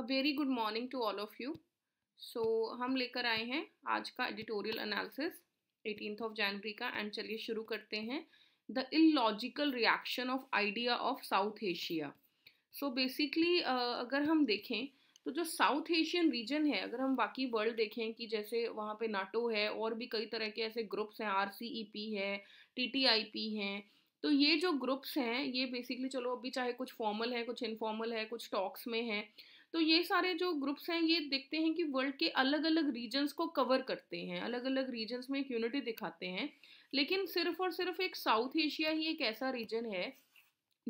A very good morning to all of you so हम लेकर आए हैं आज का editorial analysis eighteen of January का एंड चलिए शुरू करते हैं the illogical reaction of idea of South Asia so basically अगर हम देखें तो जो साउथ एशियन रीजन है अगर हम बाकी वर्ल्ड देखें कि जैसे वहाँ पे नाटो है और भी कई तरह के ऐसे ग्रुप्स हैं आर e है टी हैं तो ये जो ग्रुप्स हैं ये बेसिकली चलो अभी चाहे कुछ फॉर्मल है कुछ इनफॉर्मल है कुछ टॉक्स में हैं तो ये सारे जो ग्रुप्स हैं ये देखते हैं कि वर्ल्ड के अलग अलग रीजन्स को कवर करते हैं अलग अलग रीजन्स में एक यूनिटी दिखाते हैं लेकिन सिर्फ और सिर्फ एक साउथ एशिया ही एक ऐसा रीजन है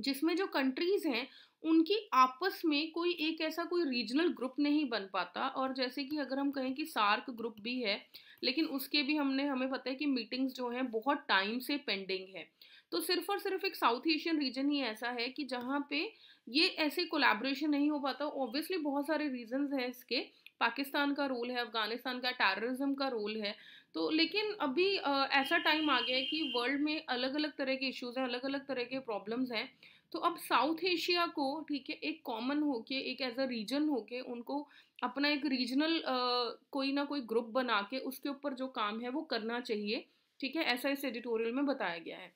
जिसमें जो कंट्रीज़ हैं उनकी आपस में कोई एक ऐसा कोई रीजनल ग्रुप नहीं बन पाता और जैसे कि अगर हम कहें कि सार्क ग्रुप भी है लेकिन उसके भी हमने हमें पता है कि मीटिंग्स जो हैं बहुत टाइम से पेंडिंग है तो सिर्फ और सिर्फ एक साउथ एशियन रीजन ही ऐसा है कि जहाँ पे ये ऐसे कोलैबोरेशन नहीं हो पाता ऑब्वियसली बहुत सारे रीजंस हैं इसके पाकिस्तान का रोल है अफ़गानिस्तान का टेररिज्म का रोल है तो लेकिन अभी ऐसा टाइम आ गया है कि वर्ल्ड में अलग अलग तरह के इश्यूज हैं अलग अलग तरह के प्रॉब्लम्स हैं तो अब साउथ एशिया को ठीक है एक कॉमन होके एक एज अ रीजन होके उनको अपना एक रीजनल कोई ना कोई ग्रुप बना के उसके ऊपर जो काम है वो करना चाहिए ठीक है ऐसा इस एडिटोरियल में बताया गया है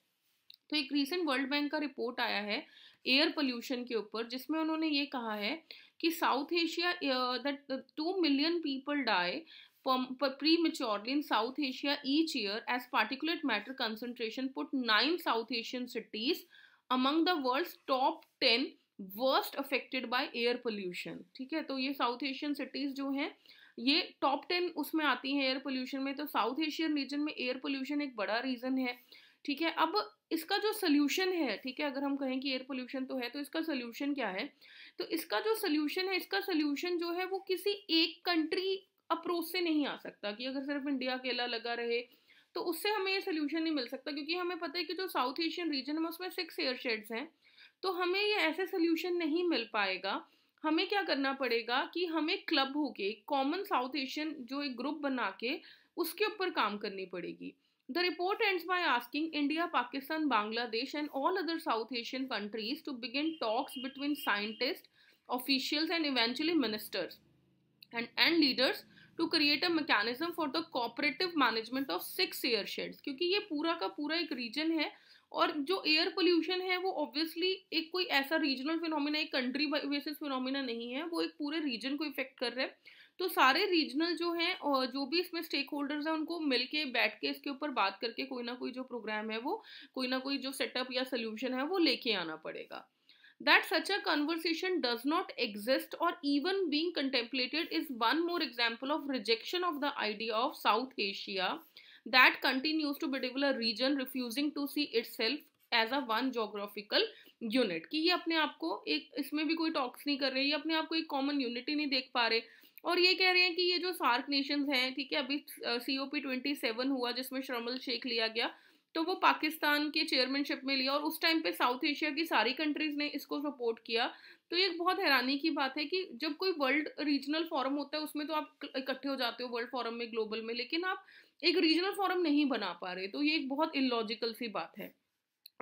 तो एक रीसेंट वर्ल्ड बैंक का रिपोर्ट आया है एयर पोल्यूशन के ऊपर जिसमें उन्होंने ये कहा है कि South Asia that two million people die prematurely in South Asia each year as particulate matter concentration put nine South Asian cities among the world top ten worst affected by air pollution ठीक है तो ये south Asian cities जो हैं ये top ten उसमें आती हैं एयर पोल्यूशन में तो साउथ एशियन रीजन में एयर पोल्यूशन एक बड़ा रीजन है ठीक है अब इसका जो सोल्यूशन है ठीक है अगर हम कहें कि एयर पोल्यूशन तो है तो इसका सोल्यूशन क्या है तो इसका जो सोल्यूशन है इसका सोल्यूशन जो है वो किसी एक कंट्री अप्रोच से नहीं आ सकता कि अगर सिर्फ इंडिया अकेला लगा रहे तो उससे हमें ये सोल्यूशन नहीं मिल सकता क्योंकि हमें पता है कि जो साउथ एशियन रीजन है उसमें सिक्स एयर शेड्स हैं तो हमें ये ऐसे सोल्यूशन नहीं मिल पाएगा हमें क्या करना पड़ेगा कि हमें क्लब होके कॉमन साउथ एशियन जो एक ग्रुप बना के उसके ऊपर काम करनी पड़ेगी The report ends by asking India, Pakistan, Bangladesh, and all other South Asian countries to begin talks between scientists, officials, and eventually ministers and, and leaders to create a mechanism for the cooperative management of six air sheds क्योंकि ये पूरा का पूरा एक region है और जो air pollution है वो obviously एक कोई ऐसा regional phenomenon, एक country basis phenomenon नहीं है वो एक पूरे region को इफेक्ट कर रहा है तो सारे रीजनल जो हैं और जो भी इसमें स्टेक होल्डर्स हैं उनको मिलके बैठ के इसके ऊपर बात करके कोई ना कोई जो प्रोग्राम है वो कोई ना कोई जो सेटअप या सोल्यूशन है वो लेके आना पड़ेगा that such a conversation does not exist और even being contemplated is one more example of rejection of the idea of South Asia that continues to particular region refusing to see itself as a one geographical unit कि ये अपने आप को एक इसमें भी कोई टॉक्स नहीं कर रहे हैं ये अपने आप को एक कॉमन यूनिटी नहीं देख पा रहे और ये कह रहे हैं कि ये जो सार्क नेशंस हैं ठीक है अभी C O P twenty seven हुआ जिसमें शर्मल शेख लिया गया तो वो पाकिस्तान के चेयरमैनशिप में लिया और उस टाइम पे साउथ एशिया की सारी कंट्रीज़ ने इसको सपोर्ट किया तो ये बहुत हैरानी की बात है कि जब कोई वर्ल्ड रीजनल फॉरम होता है उसमें तो आप इकट्ठे हो जाते हो वर्ल्ड फॉरम में ग्लोबल में लेकिन आप एक रीजनल फॉरम नहीं बना पा रहे तो ये एक बहुत इलॉजिकल सी बात है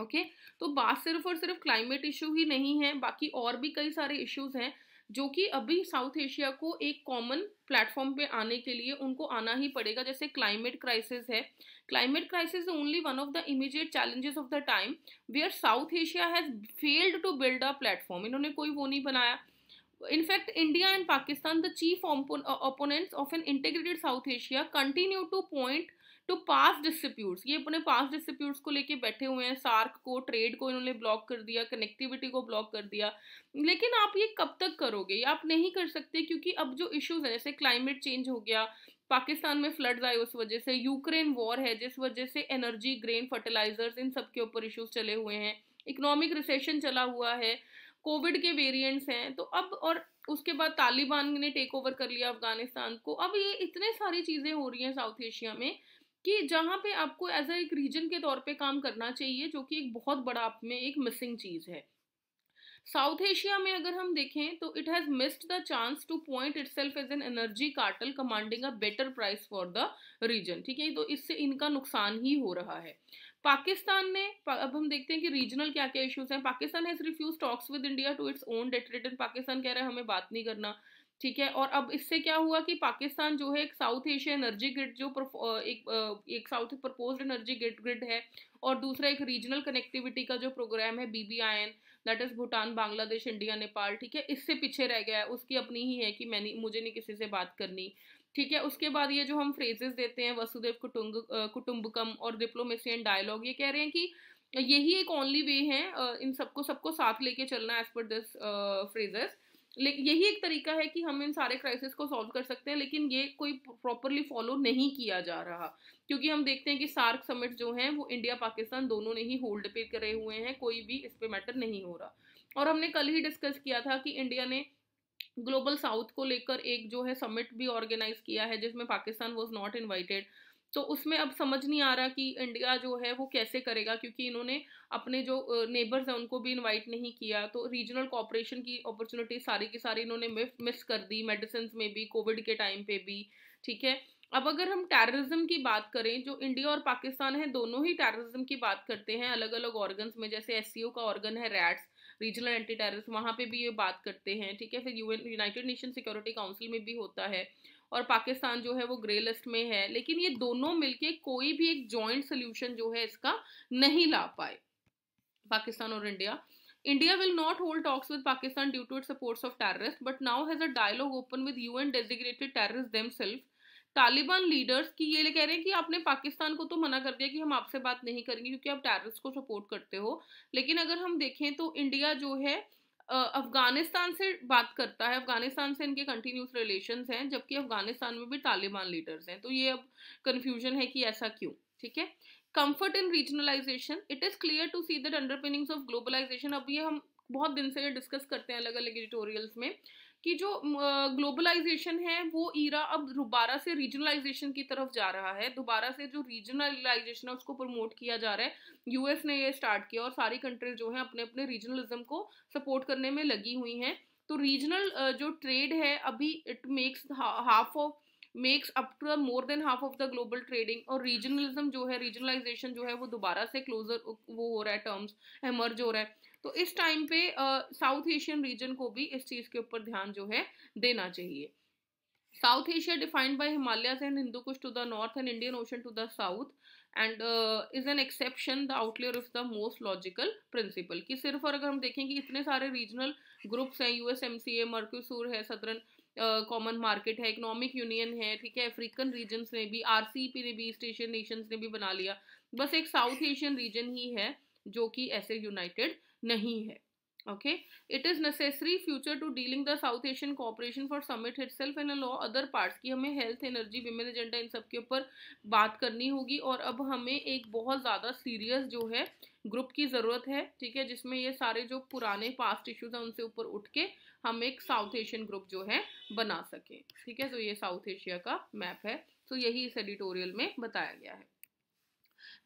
ओके okay? तो बात सिर्फ और सिर्फ क्लाइमेट इशू ही नहीं है बाकी और भी कई सारे इश्यूज हैं जो कि अभी साउथ एशिया को एक कॉमन प्लेटफॉर्म पे आने के लिए उनको आना ही पड़ेगा जैसे क्लाइमेट क्राइसिस है climate crisis only one of the immediate challenges of the time where South Asia has failed to build a platform इन्होंने कोई वो नहीं बनाया in fact India and Pakistan the chief chief of an integrated South Asia continue to point to past disputes ये अपने पास disputes को लेके बैठे हुए हैं सार्क को ट्रेड को इन्होंने ब्लॉक कर दिया कनेक्टिविटी को ब्लॉक कर दिया लेकिन आप ये कब तक करोगे आप नहीं कर सकते क्योंकि अब जो इश्यूज हैं जैसे क्लाइमेट चेंज हो गया पाकिस्तान में फ्लड्स आए उस वजह से यूक्रेन वॉर है जिस वजह से एनर्जी ग्रेन फर्टिलाइजर्स इन सब के ऊपर इश्यूज चले हुए हैं इकोनॉमिक रिसेशन चला हुआ है कोविड के वेरिएंट्स हैं तो अब और उसके बाद तालिबान ने टेक ओवर कर लिया अफगानिस्तान को अब ये इतने सारी चीज़ें हो रही हैं साउथ एशिया में कि जहाँ पे आपको एज अ एक रीजन के तौर पे काम करना चाहिए जो कि एक बहुत बड़ा आप में एक मिसिंग चीज़ है साउथ एशिया में अगर हम देखें तो it has missed the chance to point itself as an energy cartel commanding a better price for the region ठीक है तो इससे इनका नुकसान ही हो रहा है पाकिस्तान ने अब हम देखते हैं कि रीजनल क्या क्या इश्यूज हैं Pakistan has refuse talks with India to its own detriment Pakistan कह रहा है हमें बात नहीं करना ठीक है और अब इससे क्या हुआ कि पाकिस्तान जो है एक साउथ एशिया एनर्जी ग्रिड जो एक एक south propose energy grid grid है और दूसरा एक रीजनल कनेक्टिविटी का जो प्रोग्राम है BBIN that is Bhutan Bangladesh India Nepal ठीक है इससे पीछे रह गया है उसकी अपनी ही है कि मैंने मुझे नहीं किसी से बात करनी ठीक है उसके बाद ये जो हम फ्रेजेस देते हैं वसुदेव कुटुंग कुटुंबकम और डिप्लोमेसी एंड डायलॉग ये कह रहे हैं कि यही एक ओनली वे है इन सबको सबको साथ लेके चलना एज पर दिस फ्रेजेस यही एक तरीका है कि हम इन सारे क्राइसिस को सॉल्व कर सकते हैं लेकिन ये कोई प्रॉपरली फॉलो नहीं किया जा रहा क्योंकि हम देखते हैं कि सार्क समिट जो हैं वो इंडिया पाकिस्तान दोनों ने ही होल्ड पे करे हुए हैं कोई भी इस पर मैटर नहीं हो रहा और हमने कल ही डिस्कस किया था कि इंडिया ने ग्लोबल साउथ को लेकर एक जो है समिट भी ऑर्गेनाइज किया है जिसमें पाकिस्तान वॉज नॉट इन्वाइटेड तो उसमें अब समझ नहीं आ रहा कि इंडिया जो है वो कैसे करेगा क्योंकि इन्होंने अपने जो नेबर्स हैं उनको भी इनवाइट नहीं किया तो रीजनल कॉपरेशन की अपॉर्चुनिटी सारी की सारी इन्होंने मिस कर दी मेडिसिन में भी कोविड के टाइम पे भी ठीक है अब अगर हम टेररिज्म की बात करें जो इंडिया और पाकिस्तान है दोनों ही टेररिज्म की बात करते हैं अलग अलग ऑर्गन्स में जैसे एस का ऑर्गन है रैट्स रीजनल एंटी टेररिस्ट वहाँ पे भी ये बात करते हैं ठीक है फिर UN United Nation Security Council में भी होता है और पाकिस्तान जो है वो ग्रे लिस्ट में है लेकिन ये दोनों मिलके कोई भी एक जॉइंट सोल्यूशन जो है इसका नहीं ला पाए पाकिस्तान और India India will not hold talks with Pakistan due to its supports terrorist terrorists, but now has a dialogue open with UN designated terrorists themselves. Taliban leaders की ये कह रहे हैं कि आपने पाकिस्तान को तो मना कर दिया कि हम आपसे बात नहीं करेंगे क्योंकि आप टेररिस्ट को सपोर्ट करते हो लेकिन अगर हम देखें तो इंडिया जो है अफगानिस्तान से बात करता है अफगानिस्तान से इनके कंटिन्यूस रिलेशन हैं जबकि अफगानिस्तान में भी तालिबान लीडर्स हैं तो ये अब कन्फ्यूजन है कि ऐसा क्यों ठीक है comfort in regionalisation it is clear to see that underpinnings of globalisation अब ये हम बहुत दिन से डिस्कस करते हैं अलग अलग एडिटोरियल्स में कि जो ग्लोबलाइजेशन है वो ईरा अब दोबारा से रीजनलाइजेशन की तरफ जा रहा है दोबारा से जो रीजनलाइजेशन है उसको प्रमोट किया जा रहा है यूएस ने ये स्टार्ट किया और सारी कंट्रीज जो हैं अपने अपने रीजनलिज्म को सपोर्ट करने में लगी हुई हैं तो रीजनल जो ट्रेड है अभी it makes half of makes up to more than half of the global trading और रीजनलिज्म जो है रीजनलाइजेशन जो है वो दोबारा से क्लोजर वो हो रहा है टर्म्स एमर्ज हो रहा है तो इस टाइम पे साउथ एशियन रीजन को भी इस चीज़ के ऊपर ध्यान जो है देना चाहिए South Asia defined by Himalaya and Hindu Kush to the north and Indian Ocean to the south and is an exception the outlier of the most logical principle कि सिर्फ और अगर हम देखें कि इतने सारे रीजनल ग्रुप्स हैं U S M C A Mercosur है सदरन कॉमन मार्केट है इकोनॉमिक यूनियन है ठीक है अफ्रीकन रीजन्स ने भी आर सी पी ने भी ईस्ट एशियन नेशंस ने भी बना लिया बस एक साउथ एशियन रीजन ही है जो कि ऐसे यूनाइटेड नहीं है okay it is necessary future to dealing the South Asian cooperation for summit hit self and law other parts की हमें हेल्थ एनर्जी विमेन एजेंडा इन सब के ऊपर बात करनी होगी और अब हमें एक बहुत ज़्यादा सीरियस जो है ग्रुप की ज़रूरत है ठीक है जिसमें ये सारे जो पुराने पास्ट इश्यूज हैं उनसे ऊपर उठ के हम एक साउथ एशियन ग्रुप जो है बना सकें ठीक है तो ये साउथ एशिया का मैप है तो यही इस एडिटोरियल में बताया गया है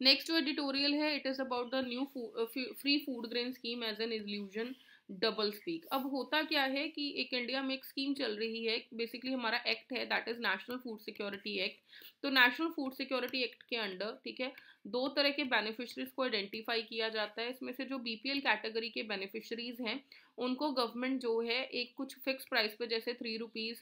नेक्स्ट जो एडिटोरियल है it is about the new free food grain scheme as an illusion double speak अब होता क्या है कि एक इंडिया में एक स्कीम चल रही है बेसिकली हमारा एक्ट है that is National food security Act तो नेशनल फूड सिक्योरिटी एक्ट के अंडर ठीक है दो तरह के बेनिफिशरीज को आइडेंटिफाई किया जाता है इसमें से जो बीपीएल कैटेगरी के बेनिफिशरीज हैं उनको गवर्नमेंट जो है एक कुछ फिक्स प्राइस पर जैसे थ्री रुपीज़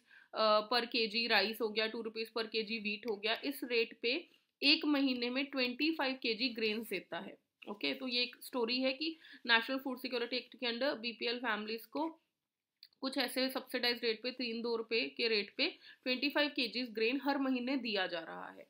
पर के जी राइस हो गया टू रुपीज़ पर के जी वीट हो गया इस रेट पे एक महीने में ट्वेंटी फाइव के जी ग्रेन्स देता है ओके okay, तो ये एक स्टोरी है कि नेशनल फूड सिक्योरिटी एक्ट के अंडर बीपीएल फैमिलीज को कुछ ऐसे सब्सिडाइज रेट पे तीन दो रुपए के रेट पे ट्वेंटी फाइव के जी ग्रेन हर महीने दिया जा रहा है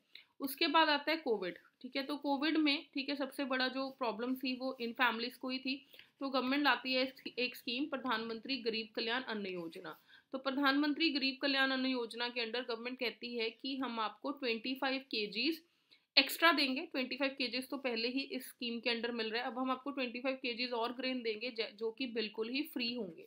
उसके बाद आता है कोविड ठीक है तो कोविड में ठीक है सबसे बड़ा जो प्रॉब्लम थी वो इन फैमिलीज को ही थी तो गवर्नमेंट लाती है एक स्कीम प्रधानमंत्री गरीब कल्याण अन्न योजना तो प्रधानमंत्री गरीब कल्याण अन्न योजना के अंडर गवर्नमेंट कहती है कि हम आपको twenty five kgs extra देंगे ट्वेंटी फाइव केजीज तो पहले ही इस स्कीम के अंडर मिल रहा है अब हम आपको ट्वेंटी फाइव केजीज और ग्रेन देंगे जो कि बिल्कुल ही फ्री होंगे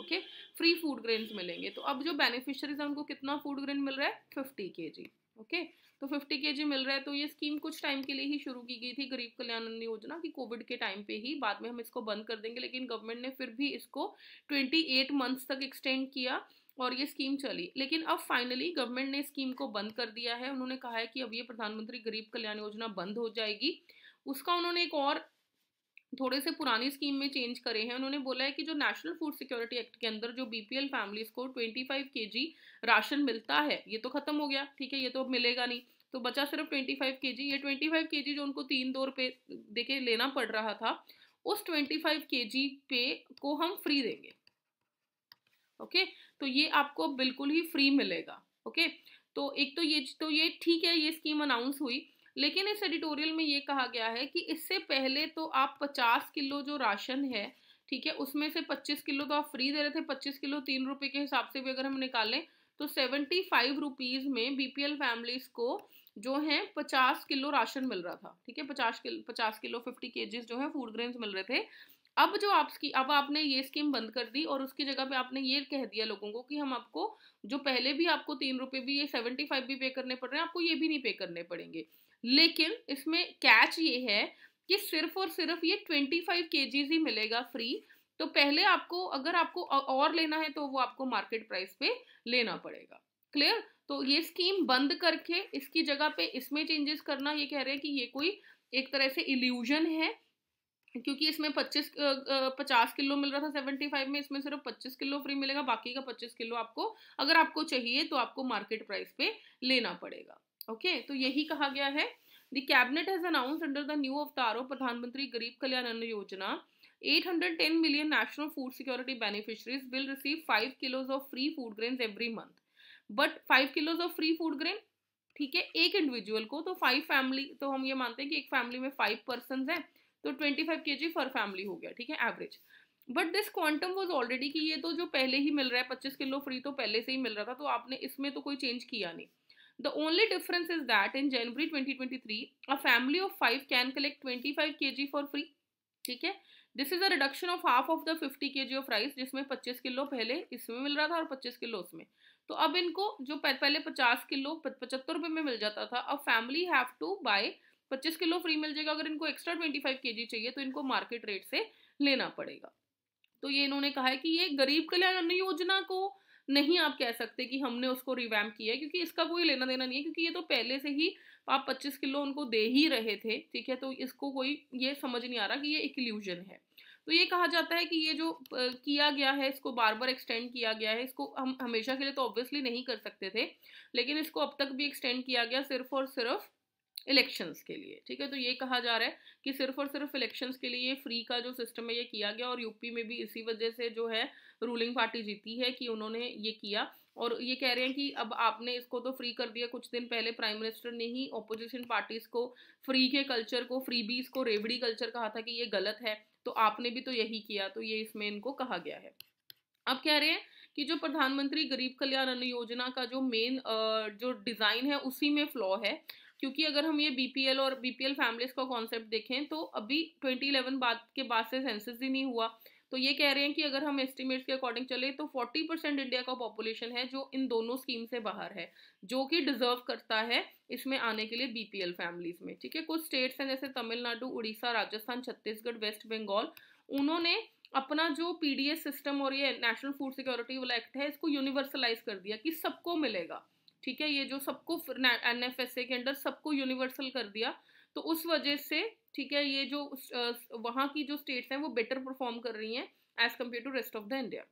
ओके फ्री फूड ग्रेन्स मिलेंगे तो अब जो बेनिफिशरीज है उनको कितना फूड ग्रेन मिल रहा है फिफ्टी के जी ओके तो फिफ्टी के जी मिल रहा है तो ये स्कीम कुछ टाइम के लिए ही शुरू की गई थी गरीब कल्याण योजना कि कोविड के टाइम पे ही बाद में हम इसको बंद कर देंगे लेकिन गवर्नमेंट ने फिर भी इसको ट्वेंटी एट मंथ्स तक एक्सटेंड किया और ये स्कीम चली लेकिन अब फाइनली गवर्नमेंट ने स्कीम को बंद कर दिया है उन्होंने कहा है कि अब ये प्रधानमंत्री गरीब कल्याण योजना बंद हो जाएगी उसका उन्होंने एक और थोड़े से पुरानी स्कीम में चेंज करे हैं उन्होंने बोला है कि जो नेशनल फूड सिक्योरिटी एक्ट के अंदर जो बीपीएल फैमिलीज को 25 केजी राशन मिलता है ये तो खत्म हो गया ठीक है ये तो अब मिलेगा नहीं तो बचा सिर्फ 25 जी ये 25 जी जो उनको तीन दो रुपये देके लेना पड़ रहा था उस 25 जी पे को हम फ्री देंगे ओके okay? तो ये आपको बिल्कुल ही फ्री मिलेगा ओके तो एक तो ये तो ये ठीक है ये स्कीम अनाउंस हुई लेकिन इस एडिटोरियल में ये कहा गया है कि इससे पहले तो आप 50 किलो जो राशन है ठीक है उसमें से 25 किलो तो आप फ्री दे रहे थे 25 किलो तीन रुपए के हिसाब से भी अगर हम निकालें तो सेवेंटी फाइव रुपीज़ में बीपीएल फैमिलीज़ को जो है पचास किलो राशन मिल रहा था ठीक है पचास किलो पचास किलो फिफ्टी केजीज जो है फूड ग्रेन्स मिल रहे थे अब जो आपकी अब आपने ये स्कीम बंद कर दी और उसकी जगह पे आपने ये कह दिया लोगों को कि हम आपको जो पहले भी आपको तीन रुपये भी ये सेवेंटी फाइव भी पे करने पड़ रहे हैं आपको ये भी नहीं पे करने पड़ेंगे लेकिन इसमें कैच ये है कि सिर्फ और सिर्फ ये ट्वेंटी फाइव के ही मिलेगा फ्री तो पहले आपको अगर आपको और लेना है तो वो आपको मार्केट प्राइस पे लेना पड़ेगा क्लियर तो ये स्कीम बंद करके इसकी जगह पे इसमें चेंजेस करना ये कह रहे हैं कि ये कोई एक तरह से इल्यूजन है क्योंकि इसमें 25 पचास किलो मिल रहा था 75 में इसमें सिर्फ 25 किलो फ्री मिलेगा बाकी का 25 किलो आपको अगर आपको चाहिए तो आपको मार्केट प्राइस पे लेना पड़ेगा ओके तो यही कहा गया है the cabinet has announce under the new अवतारो प्रधानमंत्री गरीब कल्याण अन्न योजना 810 million National food Security beneficiaries will receive five kilos of free food grain every month but five kilos of free food grain ठीक है एक इंडिविजुअल को तो फाइव फैमिली तो हम ये मानते हैं कि एक फैमिली में फाइव पर्सन है तो ट्वेंटी फाइव के जी पर फैमिली हो गया ठीक है average but this quantum was already कि ये तो जो पहले ही मिल रहा है पच्चीस किलो फ्री तो पहले से ही मिल रहा था तो आपने इसमें तो कोई चेंज किया नहीं the only difference is that in January 2023, a family of five can collect 25 g for free ठीक है this is a reduction of half of the 50 g of rice जिसमें 25 किलो पहले इसमें मिल रहा था और 25 किलो उसमें तो अब इनको जो पहले 50 किलो पचहत्तर रुपये में मिल जाता था अब फैमिली हैव टू बाई पच्चीस किलो फ्री मिल जाएगा अगर इनको एक्स्ट्रा ट्वेंटी फाइव के जी चाहिए तो इनको मार्केट रेट से लेना पड़ेगा तो ये इन्होंने कहा है कि ये गरीब कल्याण अन्न योजना को नहीं आप कह सकते कि हमने उसको रिवैम्प किया है क्योंकि इसका कोई लेना देना नहीं है क्योंकि ये तो पहले से ही आप 25 किलो उनको दे ही रहे थे ठीक है तो इसको कोई ये समझ नहीं आ रहा कि ये इक्ल्यूजन है तो ये कहा जाता है कि ये जो किया गया है इसको बार बार एक्सटेंड किया गया है इसको हम हमेशा के लिए तो ऑब्वियसली नहीं कर सकते थे लेकिन इसको अब तक भी एक्सटेंड किया गया सिर्फ और सिर्फ इलेक्शंस के लिए ठीक है तो ये कहा जा रहा है कि सिर्फ और सिर्फ इलेक्शंस के लिए फ्री का जो सिस्टम है ये किया गया और यूपी में भी इसी वजह से जो है रूलिंग पार्टी जीती है कि उन्होंने ये किया और ये कह रहे हैं कि अब आपने इसको तो फ्री कर दिया कुछ दिन पहले प्राइम मिनिस्टर ने ही ऑपोजिशन पार्टीज को फ्री के कल्चर को बीज को रेवड़ी कल्चर कहा था कि ये गलत है तो आपने भी तो यही किया तो ये इसमें इनको कहा गया है अब कह रहे हैं कि जो प्रधानमंत्री गरीब कल्याण अन्न योजना का जो मेन जो डिज़ाइन है उसी में फ्लॉ है क्योंकि अगर हम ये बीपीएल और बीपीएल फैमिलीज का कॉन्सेप्ट देखें तो अभी 2011 बाद के बाद से सेंसस ही नहीं हुआ तो ये कह रहे हैं कि अगर हम एस्टिमेट्स के अकॉर्डिंग चले तो 40 परसेंट इंडिया का पॉपुलेशन है जो इन दोनों स्कीम से बाहर है जो कि डिजर्व करता है इसमें आने के लिए बीपीएल फैमिलीज में ठीक है कुछ स्टेट्स हैं जैसे तमिलनाडु उड़ीसा राजस्थान छत्तीसगढ़ वेस्ट बंगाल उन्होंने अपना जो पीडीएस सिस्टम और ये नेशनल फूड सिक्योरिटी वाला एक्ट है इसको यूनिवर्सलाइज कर दिया कि सबको मिलेगा ठीक है ये जो सबको एन एफ एस ए के अंडर सबको यूनिवर्सल कर दिया तो उस वजह से ठीक है ये जो वहाँ की जो स्टेट्स हैं वो बेटर परफॉर्म कर रही हैं as compared to rest of the India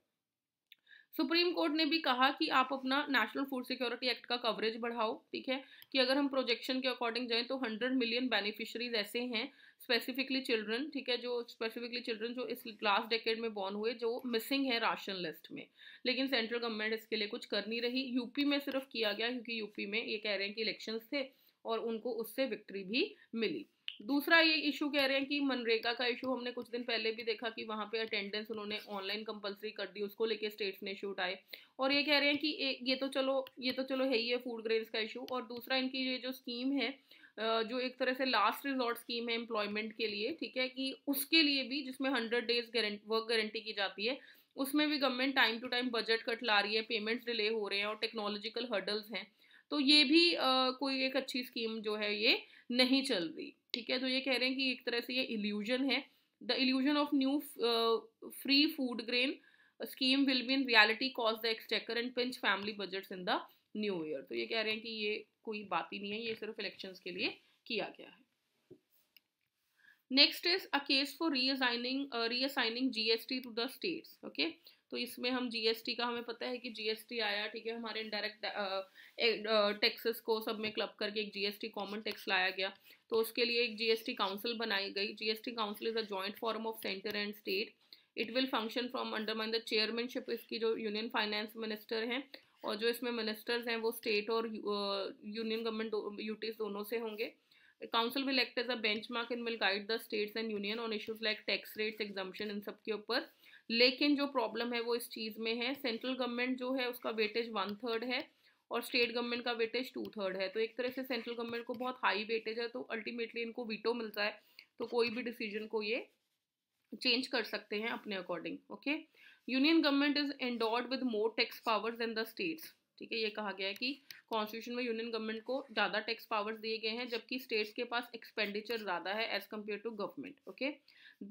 supreme court ने भी कहा कि आप अपना नेशनल फूड सिक्योरिटी एक्ट का कवरेज बढ़ाओ ठीक है कि अगर हम प्रोजेक्शन के अकॉर्डिंग जाएं तो 100 मिलियन बेनिफिशरीज ऐसे हैं स्पेसिफिकली चिल्ड्रन ठीक है जो स्पेसिफिकली चिल्ड्रन जो इस लास्ट डेकेड में बॉर्न हुए जो मिसिंग है राशन लिस्ट में लेकिन सेंट्रल गवर्नमेंट इसके लिए कुछ कर नहीं रही यूपी में सिर्फ किया गया क्योंकि यूपी में ये कह रहे हैं कि इलेक्शन थे और उनको उससे विक्ट्री भी मिली दूसरा ये इशू कह रहे हैं कि मनरेगा का इशू हमने कुछ दिन पहले भी देखा कि वहाँ पे अटेंडेंस उन्होंने ऑनलाइन कंपलसरी कर दी उसको लेके स्टेट्स ने इशू उठाए और ये कह रहे हैं कि ये तो चलो ये तो चलो है ही है फूड ग्रेन्स का इशू और दूसरा इनकी ये जो स्कीम है जो एक तरह से लास्ट रिजॉर्ट स्कीम है एम्प्लॉयमेंट के लिए ठीक है कि उसके लिए भी जिसमें हंड्रेड डेज वर्क गारंटी की जाती है उसमें भी government time to time budget cut ला रही है पेमेंट्स डिले हो रहे हैं और टेक्नोलॉजिकल हर्डल्स हैं तो ये भी आ, कोई एक अच्छी स्कीम जो है ये नहीं चल रही ठीक है तो ये कह रहे हैं कि एक तरह से ये इल्यूजन है the illusion of new free food grain scheme will be in reality cause the exchequer and pinch family budgets in the new year तो ये कह रहे हैं कि ये कोई बात ही नहीं है ये सिर्फ इलेक्शंस के लिए किया गया है next is a case for reassigning reassigning GST to the states okay तो इसमें हम जीएसटी का हमें पता है कि जीएसटी आया ठीक है हमारे इनडायरेक्ट टैक्सेस uh, uh, को सब में क्लब करके एक जीएसटी कॉमन टैक्स लाया गया तो उसके लिए एक जीएसटी काउंसिल बनाई गई GST council is a joint form of centre and state it will function from undermine the chairmanship इसकी जो यूनियन फाइनेंस मिनिस्टर हैं और जो इसमें मिनिस्टर्स हैं वो स्टेट और यूनियन गवर्नमेंट यूटीज दोनों से होंगे council will act as a mark in will guide the states and union on issues like tax rates exemption इन सब के ऊपर लेकिन जो प्रॉब्लम है वो इस चीज़ में है सेंट्रल गवर्नमेंट जो है उसका वेटेज वन थर्ड है और स्टेट गवर्नमेंट का वेटेज टू थर्ड है तो एक तरह से सेंट्रल गवर्नमेंट को बहुत हाई वेटेज है तो अल्टीमेटली इनको वीटो मिलता है तो कोई भी डिसीजन को ये चेंज कर सकते हैं अपने according okay okay? Union government is endowed with more tax powers than the states ठीक है ये कहा गया है कि कॉन्स्टिट्यूशन में यूनियन गवर्नमेंट को ज़्यादा टैक्स पावर्स दिए गए हैं जबकि स्टेट्स के पास एक्सपेंडिचर ज़्यादा है as compared to government okay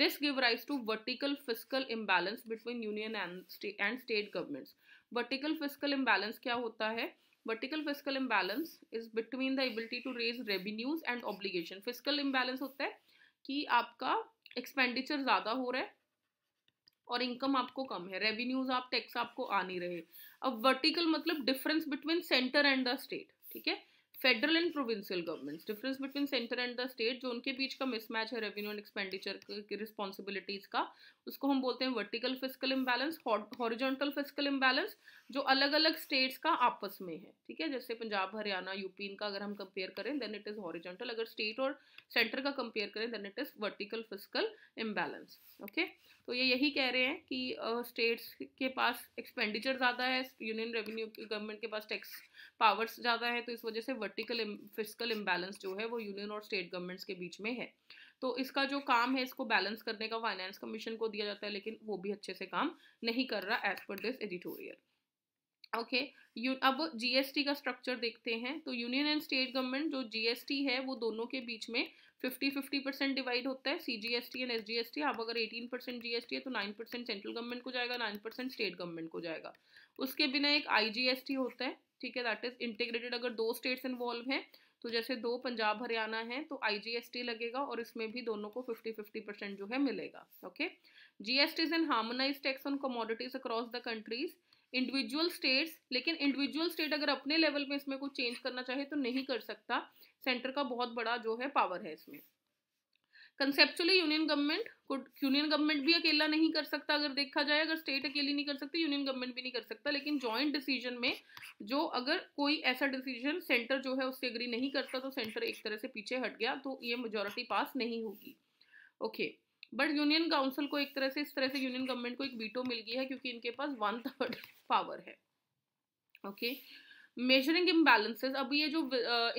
this give rise to vertical fiscal imbalance between union and and state governments vertical fiscal imbalance क्या होता है vertical fiscal imbalance is between the ability to raise revenues and obligation fiscal imbalance होता है कि आपका expenditure ज़्यादा हो रहा है और इनकम आपको कम है रेवेन्यूज आप टैक्स आपको आ नहीं रहे अब वर्टिकल मतलब difference between centre and the state ठीक है federal and provincial governments difference between centre and the state जो उनके बीच का मिसमैच है रेवेन्यू एंड एक्सपेंडिचर की रिस्पॉन्सिबिलिटीज का उसको हम बोलते हैं vertical fiscal imbalance horizontal fiscal imbalance जो अलग अलग स्टेट्स का आपस में है ठीक है जैसे पंजाब हरियाणा यूपी इनका अगर हम कंपेयर करें देन इट इज हॉरिजेंटल अगर स्टेट और सेंटर का कंपेयर करें then it is vertical fiscal imbalance okay तो ये यही कह रहे हैं कि स्टेट्स uh, के पास एक्सपेंडिचर ज़्यादा है यूनियन रेवेन्यू गवर्नमेंट के पास टैक्स पावर्स ज़्यादा है तो इस वजह से वर्टिकल फिजिकल इम्बेलेंस जो है वो यूनियन और स्टेट गवर्नमेंट्स के बीच में है तो इसका जो काम है इसको बैलेंस करने का फाइनेंस कमीशन को दिया जाता है लेकिन वो भी अच्छे से काम नहीं कर रहा as per this editorial okay okay, अब जीएसटी का स्ट्रक्चर देखते हैं तो यूनियन एंड स्टेट गवर्नमेंट जो जीएसटी है वो दोनों के बीच में फिफ्टी फिफ्टी परसेंट डिवाइड होता है C G S T and S G अब अगर एटीन परसेंट जीएसटी है तो नाइन परसेंट सेंट्रल गवर्नमेंट को जाएगा नाइन परसेंट स्टेट गवर्नमेंट को जाएगा उसके बिना एक आई जी एस टी होता है ठीक है दैट इज इंटीग्रेटेड अगर दो स्टेट्स इन्वॉल्व हैं तो जैसे दो पंजाब हरियाणा है तो आईजीएसटी लगेगा और इसमें भी दोनों को फिफ्टी फिफ्टी परसेंट जो है मिलेगा okay GSTs and harmonise tax on commodities across the countries individual states लेकिन इंडिविजुअल स्टेट अगर अपने लेवल पे इसमें कुछ चेंज करना चाहे तो नहीं कर सकता सेंटर का बहुत बड़ा जो है पावर है इसमें conceptually union government union government भी अकेला नहीं कर सकता अगर देखा जाए अगर स्टेट अकेली नहीं कर सकती यूनियन गवर्नमेंट भी नहीं कर सकता लेकिन जॉइंट डिसीजन में जो अगर कोई ऐसा डिसीजन सेंटर जो है उससे एग्री नहीं करता तो सेंटर एक तरह से पीछे हट गया तो ये मेजोरिटी पास नहीं होगी okay okay. But union council को एक तरह से इस तरह से यूनियन गवर्नमेंट को एक बीटो मिल गई है क्योंकि इनके पास वन थर्ड पावर है ओके मेजरिंग इम्बैलेंसेज अब ये जो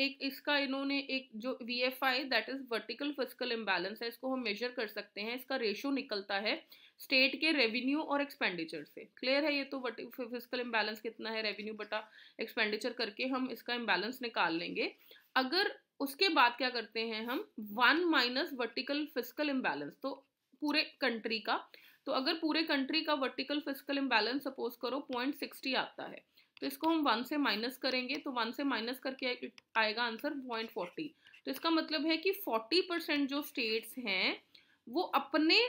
एक इसका इन्होंने एक जो V F I that is vertical fiscal imbalance है इसको हम मेजर कर सकते हैं इसका रेशो निकलता है स्टेट के रेवेन्यू और एक्सपेंडिचर से क्लियर है ये तो फिजिकल इम्बैलेंस कितना है रेवेन्यू बटा एक्सपेंडिचर करके हम इसका इम्बैलेंस निकाल लेंगे अगर उसके बाद क्या करते हैं हम one minus vertical fiscal imbalance तो पूरे कंट्री का तो अगर पूरे कंट्री का वर्टिकल फिजिकल इम्बैलेंस सपोज करो पॉइंट सिक्सटी आता है तो इसको हम वन से माइनस करेंगे तो वन से माइनस करके आएगा आंसर पॉइंट फोर्टी तो इसका मतलब है कि फोर्टी परसेंट जो स्टेट्स हैं वो अपने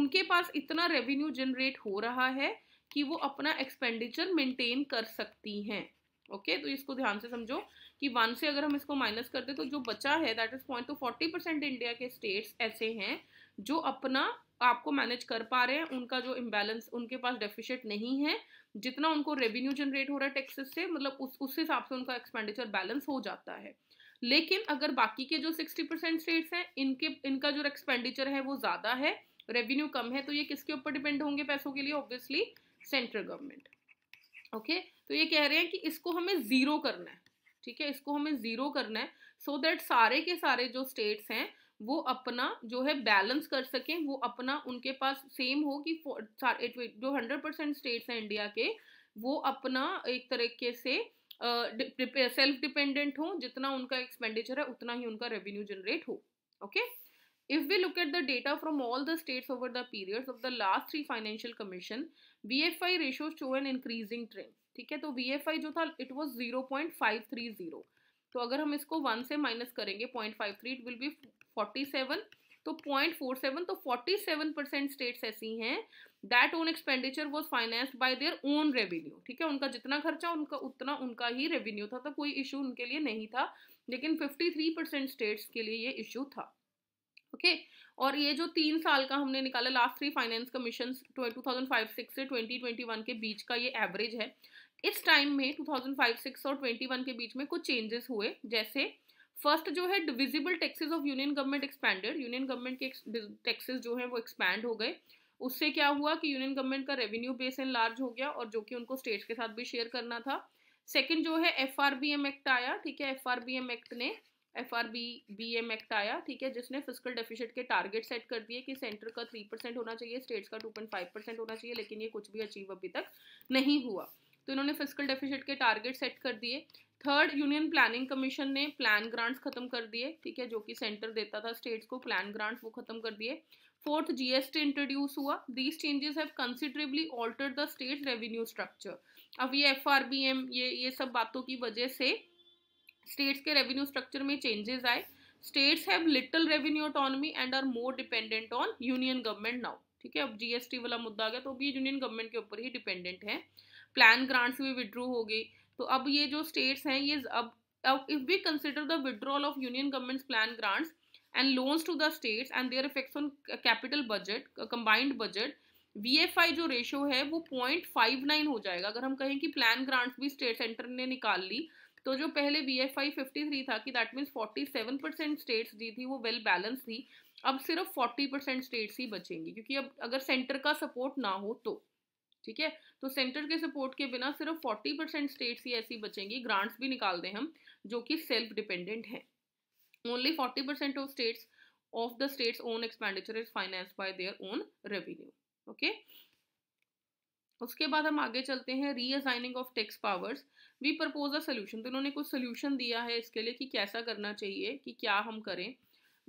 उनके पास इतना रेवेन्यू जनरेट हो रहा है कि वो अपना एक्सपेंडिचर मेंटेन कर सकती हैं ओके तो इसको ध्यान से समझो कि वन से अगर हम इसको माइनस कर दे तो जो बचा है दैट इज पॉइंट तो फोर्टी परसेंट इंडिया के स्टेट्स ऐसे हैं जो अपना आपको मैनेज कर पा रहे हैं उनका जो इम्बेलेंस उनके पास डेफिशिएट नहीं है जितना उनको रेवेन्यू जनरेट हो रहा है टैक्सेस से मतलब उस उस हिसाब से उनका एक्सपेंडिचर बैलेंस हो जाता है लेकिन अगर बाकी के जो सिक्सटी परसेंट स्टेट्स हैं इनके इनका जो एक्सपेंडिचर है वो ज़्यादा है रेवेन्यू कम है तो ये किसके ऊपर डिपेंड होंगे पैसों के लिए ऑब्वियसली सेंट्रल गवर्नमेंट ओके तो ये कह रहे हैं कि इसको हमें ज़ीरो करना है ठीक है इसको हमें ज़ीरो करना है सो so दैट सारे के सारे जो स्टेट्स हैं वो अपना जो है बैलेंस कर सकें वो अपना उनके पास सेम हो कि जो हंड्रेड परसेंट स्टेट्स हैं इंडिया के वो अपना एक तरीके से सेल्फ डिपेंडेंट हो जितना उनका एक्सपेंडिचर है उतना ही उनका रेवेन्यू जनरेट हो okay if we look at the data from all the states over the periods of the last three financial commission B F I ratio show an increasing trend ठीक है तो V F I जो था it was zero point five three zero तो अगर हम इसको one से माइनस करेंगे point five three it will be forty seven तो पॉइंट फोर सेवन तो फोर्टी सेवन परसेंट स्टेट्स ऐसी हैं that own expenditure was financed by their own revenue ठीक है उनका जितना खर्चा उनका उतना उनका ही रेवेन्यू था तो कोई इशू उनके लिए नहीं था लेकिन फिफ्टी थ्री परसेंट स्टेट्स के लिए ये इशू था ओके और ये जो तीन साल का हमने निकाला last three finance commission two thousand five six से ट्वेंटी ट्वेंटी वन के बीच का ये एवरेज है इस टाइम में टू थाउजेंड फाइव सिक्स और ट्वेंटी वन के बीच में कुछ चेंजेस हुए जैसे फर्स्ट जो है divisible taxes of union government expanded union government के टैक्सेस जो है वो एक्सपैंड हो गए उससे क्या हुआ कि यूनियन गवर्नमेंट का रेवेन्यू बेस इन लार्ज हो गया और जो कि उनको स्टेट के साथ भी शेयर करना था सेकेंड जो है F R B M act आया ठीक है F R B M act ने F R B B M act आया ठीक है जिसने फिजिकल डेफिशिट के टारगेट सेट कर दिए कि सेंटर का थ्री परसेंट होना चाहिए स्टेट्स का टू पॉइंट फाइव परसेंट होना चाहिए लेकिन ये कुछ भी अचीव अभी तक नहीं हुआ तो इन्होंने फिजिकल डेफिशिट के टारगेट सेट कर दिए थर्ड यूनियन प्लानिंग कमीशन ने प्लान ग्रांट्स खत्म कर दिए ठीक है जो कि सेंटर देता था स्टेट्स को प्लान ग्रांट वो खत्म कर दिए फोर्थ जीएसटी इंट्रोड्यूस हुआ these changes have considerably alter the state revenue structure अब ये एफ आर बी एम ये ये सब बातों की वजह से स्टेट्स के रेवेन्यू स्ट्रक्चर में चेंजेस आए states have little revenue autonomy and are more dependent on union government now ठीक है अब जीएसटी वाला मुद्दा आ गया तो अभी यूनियन गवर्नमेंट के ऊपर ही डिपेंडेंट है प्लान ग्रांट्स भी विड्रू हो गई तो अब ये जो स्टेट्स हैं ये अब if we consider the withdrawal of union governments plan grants and loans to the states and their effects on capital budget combined budget आई जो रेशो है वो पॉइंट फाइव नाइन हो जाएगा अगर हम कहें कि प्लान ग्रांट्स भी स्टेट सेंटर ने निकाल ली तो जो पहले V F I fifty three था कि that means forty seven percent states जी थी वो वेल well बैलेंस थी अब सिर्फ फोर्टी परसेंट स्टेट्स ही बचेंगी क्योंकि अब अगर सेंटर का सपोर्ट ना हो तो ठीक है तो सेंटर के सपोर्ट के बिना सिर्फ फोर्टी परसेंट स्टेट्स ही ऐसी बचेंगी ग्रांट्स भी निकाल दें हम जो कि सेल्फ डिपेंडेंट हैं only forty percent of states of the states own expenditure is finance by their own revenue okay उसके बाद हम आगे चलते हैं reassigning of tax powers we propose a solution तो उन्होंने कुछ सोल्यूशन दिया है इसके लिए कि कैसा करना चाहिए कि क्या हम करें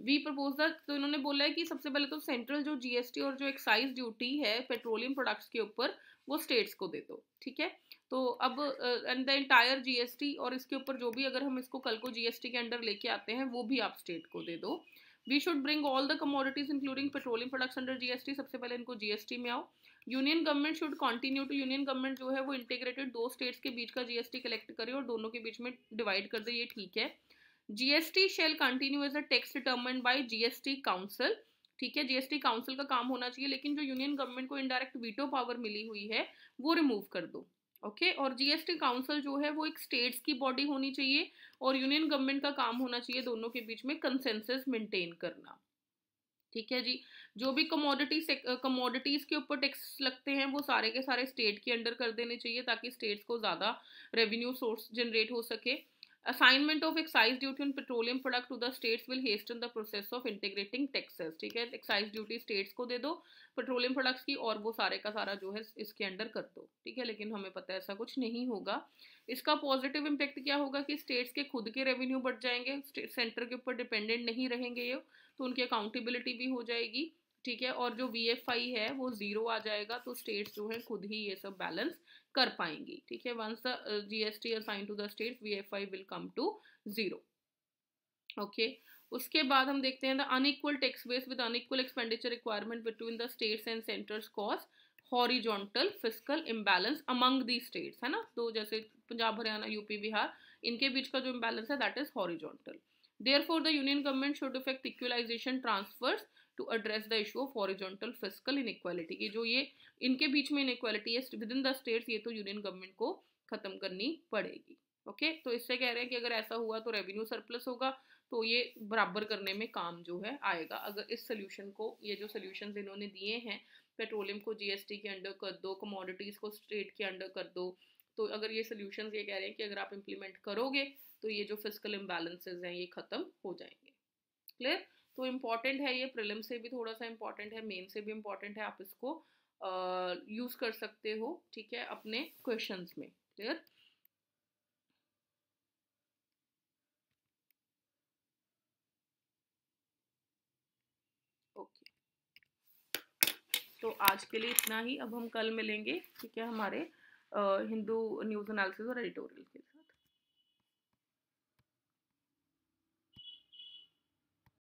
वी प्रपोज द तो इन्होंने बोला है कि सबसे पहले तो सेंट्रल जो जीएसटी और जो एक्साइज ड्यूटी है पेट्रोलियम प्रोडक्ट्स के ऊपर वो स्टेट्स को दे दो ठीक है तो अब एंड द एंटायर जीएसटी और इसके ऊपर जो भी अगर हम इसको कल को जीएसटी के अंडर लेके आते हैं वो भी आप स्टेट को दे दो we should bring all the commodities including petroleum products under GST सबसे पहले इनको जीएसटी में आओ union government should continue to union government जो है वो इंटीग्रेटेड दो स्टेट्स के बीच का जीएसटी कलेक्ट करे और दोनों के बीच में डिवाइड कर दे ये ठीक है GST shall continue as a tax determined by GST council ठीक है जीएसटी काउंसिल का काम होना चाहिए लेकिन जो यूनियन गवर्नमेंट को इनडायरेक्ट वीटो पावर मिली हुई है वो रिमूव कर दो ओके okay? और जीएसटी काउंसिल जो है वो एक स्टेट्स की बॉडी होनी चाहिए और यूनियन गवर्नमेंट का काम होना चाहिए दोनों के बीच में कंसेंसस मेंटेन करना ठीक है जी जो भी कमोडिटी कमोडिटीज़ के ऊपर टैक्स लगते हैं वो सारे के सारे स्टेट के अंडर कर देने चाहिए ताकि स्टेट्स को ज़्यादा रेवेन्यू सोर्स जनरेट हो सके assignment of excise duty on petroleum product to the states will haste in the process of integrating taxes ठीक है एक्साइज ड्यूटी स्टेट्स को दे दो पेट्रोलियम प्रोडक्ट्स की और वो सारे का सारा जो है इसके अंडर कर दो ठीक है लेकिन हमें पता है ऐसा कुछ नहीं होगा इसका पॉजिटिव इम्पैक्ट क्या होगा कि स्टेट्स के खुद के रेवेन्यू बढ़ जाएंगे सेंटर के ऊपर डिपेंडेंट नहीं रहेंगे ये तो उनकी अकाउंटेबिलिटी भी हो जाएगी ठीक है और जो वी एफ आई है वो ज़ीरो आ जाएगा तो स्टेट्स जो है खुद ही ये सब बैलेंस कर पाएंगी ठीक है once the G S T assign to the state V F I will come to zero okay उसके बाद हम देखते हैं the unequal tax base with unequal expenditure requirement between the states and centres cause horizontal fiscal imbalance among the states है ना तो जैसे Punjab Haryana UP Bihar इनके बीच का जो इम्बैलेंस है that is horizontal therefore the union government should effect equalisation transfers to address the issue of horizontal fiscal inequality की जो ये इनके बीच में इनक्वालिटी है विद इन द स्टेट्स ये तो यूनियन गवर्नमेंट को खत्म करनी पड़ेगी ओके okay? तो इससे कह रहे हैं कि अगर ऐसा हुआ तो रेवेन्यू सरप्लस होगा तो ये बराबर करने में काम जो है आएगा अगर इस सोल्यूशन को ये जो सोल्यूशन इन्होंने दिए हैं पेट्रोलियम को जीएसटी के अंडर कर दो कमोडिटीज़ को स्टेट के अंडर कर दो तो अगर ये सोल्यूशन ये कह रहे हैं कि अगर आप इम्प्लीमेंट करोगे तो ये जो फिजिकल इम्बेलेंसेज हैं ये ख़त्म हो जाएंगे क्लियर तो इम्पॉर्टेंट है ये प्रिलिम से भी थोड़ा सा इम्पॉर्टेंट है मेन से भी इम्पॉर्टेंट है आप इसको यूज़ कर सकते हो ठीक है अपने क्वेश्चन में क्लियर तो आज के लिए इतना ही अब हम कल मिलेंगे ठीक है हमारे हिंदू न्यूज़ एनालिसिस और एडिटोरियल के लिए